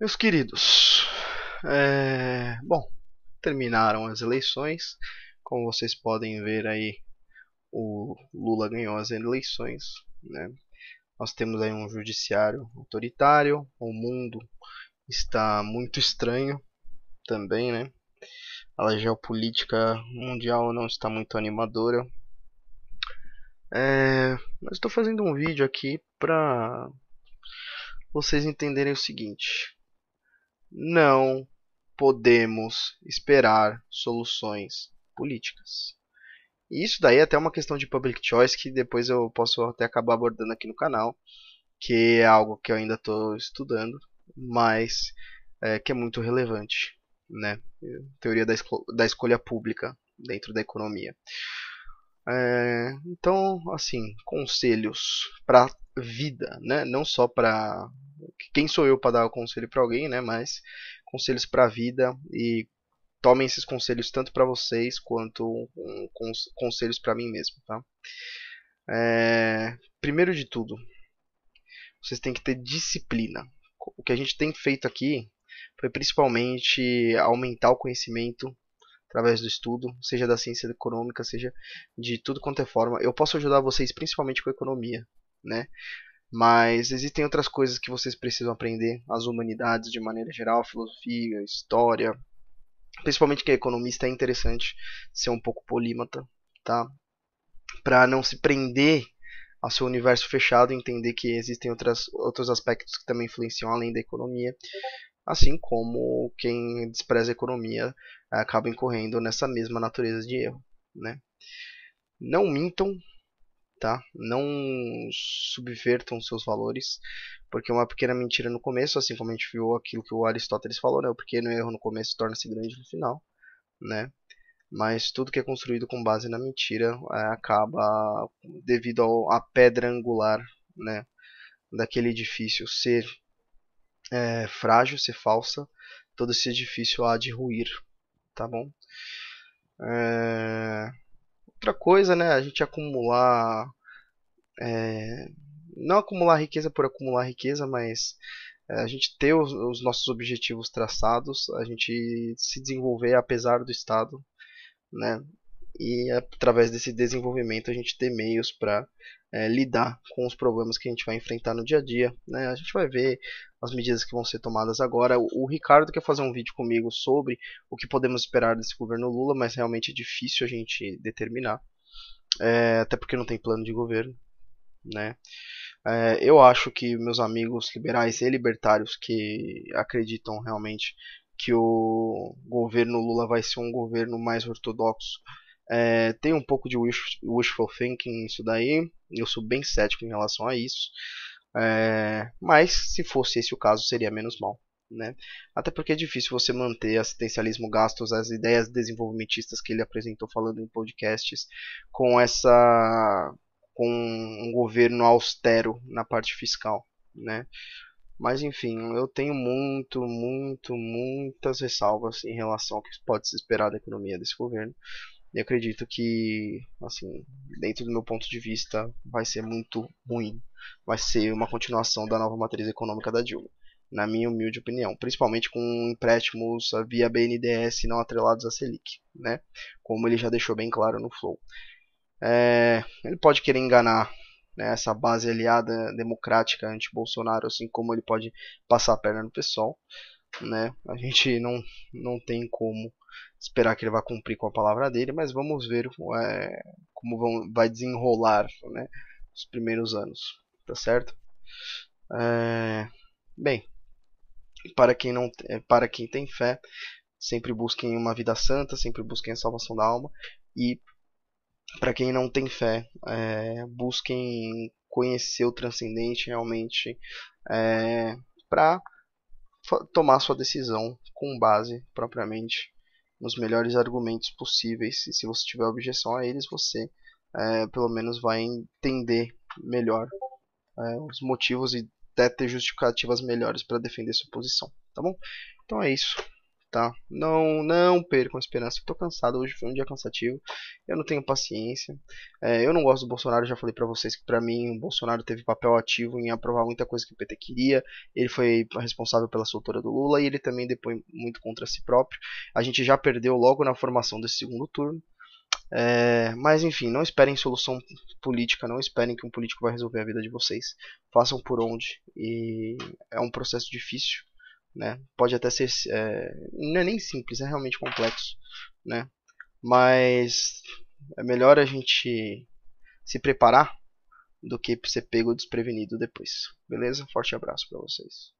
Meus queridos, é, bom, terminaram as eleições. Como vocês podem ver aí, o Lula ganhou as eleições. Né? Nós temos aí um judiciário autoritário, o mundo está muito estranho também, né? A geopolítica mundial não está muito animadora. É, mas estou fazendo um vídeo aqui para vocês entenderem o seguinte não podemos esperar soluções políticas. E isso daí é até uma questão de public choice que depois eu posso até acabar abordando aqui no canal, que é algo que eu ainda estou estudando, mas é, que é muito relevante, né? Teoria da, da escolha pública dentro da economia. É, então, assim, conselhos para vida, né? Não só para quem sou eu para dar o conselho para alguém, né? Mas conselhos para vida e tomem esses conselhos tanto para vocês quanto conselhos para mim mesmo, tá? É, primeiro de tudo, vocês têm que ter disciplina. O que a gente tem feito aqui foi principalmente aumentar o conhecimento através do estudo, seja da ciência econômica, seja de tudo quanto é forma. Eu posso ajudar vocês principalmente com economia, né? Mas existem outras coisas que vocês precisam aprender, as humanidades de maneira geral, filosofia, história. Principalmente que a economista é interessante ser um pouco polímata, tá? Para não se prender ao seu universo fechado, entender que existem outras, outros aspectos que também influenciam além da economia assim como quem despreza a economia acaba incorrendo nessa mesma natureza de erro, né? Não mintam, tá? Não subvertam seus valores, porque uma pequena mentira no começo, assim como a gente viu aquilo que o Aristóteles falou, né? O pequeno erro no começo torna-se grande no final, né? Mas tudo que é construído com base na mentira é, acaba devido à pedra angular, né? Daquele edifício ser é, frágil, ser falsa, todo esse edifício há de ruir, tá bom? É... Outra coisa, né, a gente acumular, é... não acumular riqueza por acumular riqueza, mas é, a gente ter os, os nossos objetivos traçados, a gente se desenvolver apesar do Estado, né? e através desse desenvolvimento a gente ter meios para é, eh, lidar com os problemas que a gente vai enfrentar no dia a dia. Né? A gente vai ver as medidas que vão ser tomadas agora. O, o, Ricardo quer fazer um vídeo comigo sobre o que podemos esperar desse governo Lula, mas realmente é difícil a gente determinar, é, até porque não tem plano de governo. Né? É, eu acho que meus amigos liberais e libertários que acreditam realmente que o governo Lula vai ser um governo mais ortodoxo é, tem um pouco de wish, wishful thinking nisso daí. Eu sou bem cético em relação a isso. É, mas se fosse esse o caso, seria menos mal. Né? Até porque é difícil você manter assistencialismo gastos, as ideias desenvolvimentistas que ele apresentou falando em podcasts, com essa com um governo austero na parte fiscal, né? Mas enfim, eu tenho muito, muito, muitas ressalvas em relação ao que pode se esperar da economia desse governo e acredito que, assim, dentro do meu ponto de vista, vai ser muito ruim. Vai ser uma continuação da nova matriz econômica da Dilma, na minha humilde opinião. Principalmente com empréstimos via BNDES não atrelados à Selic, né? Como ele já deixou bem claro no Flow. É, ele pode querer enganar né, essa base aliada democrática anti-Bolsonaro, assim como ele pode passar a perna no pessoal, né? A gente não, não tem como esperar que ele vá cumprir com a palavra dele, mas vamos ver é, como vão, vai desenrolar né, os primeiros anos, tá certo? É, bem, para quem, não, para quem tem fé, sempre busquem uma vida santa, sempre busquem a salvação da alma, e para quem não tem fé, é, busquem conhecer o transcendente realmente é, para tomar sua decisão com base propriamente nos melhores argumentos possíveis. E se você tiver objeção a eles, você é, pelo menos vai entender melhor é, os motivos e até ter justificativas melhores para defender sua posição. Tá bom? Então é isso tá? Não, não percam a esperança. Estou cansado, hoje foi um dia cansativo. Eu não tenho paciência. É, eu não gosto do Bolsonaro, já falei para vocês que para mim o Bolsonaro teve papel ativo em aprovar muita coisa que o PT queria. Ele foi responsável pela soltura do Lula e ele também depõe muito contra si próprio. A gente já perdeu logo na formação desse segundo turno. É, mas enfim, não esperem solução política, não esperem que um político vai resolver a vida de vocês. Façam por onde. E é um processo difícil, né? Pode até ser é, não é nem simples, é realmente complexo, né? Mas é melhor a gente se preparar do que ser pego desprevenido depois. Beleza? Forte abraço para vocês.